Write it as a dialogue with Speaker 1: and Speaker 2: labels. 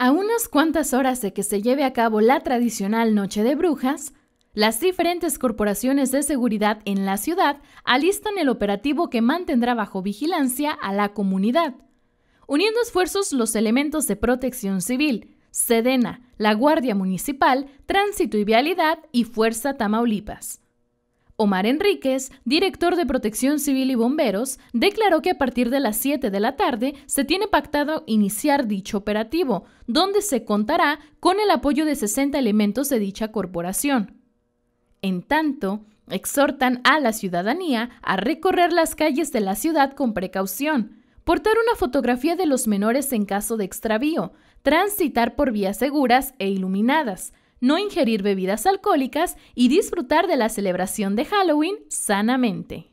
Speaker 1: A unas cuantas horas de que se lleve a cabo la tradicional Noche de Brujas, las diferentes corporaciones de seguridad en la ciudad alistan el operativo que mantendrá bajo vigilancia a la comunidad. Uniendo esfuerzos los elementos de protección civil, Sedena, la Guardia Municipal, Tránsito y Vialidad y Fuerza Tamaulipas. Omar Enríquez, director de Protección Civil y Bomberos, declaró que a partir de las 7 de la tarde se tiene pactado iniciar dicho operativo, donde se contará con el apoyo de 60 elementos de dicha corporación. En tanto, exhortan a la ciudadanía a recorrer las calles de la ciudad con precaución, portar una fotografía de los menores en caso de extravío, transitar por vías seguras e iluminadas, no ingerir bebidas alcohólicas y disfrutar de la celebración de Halloween sanamente.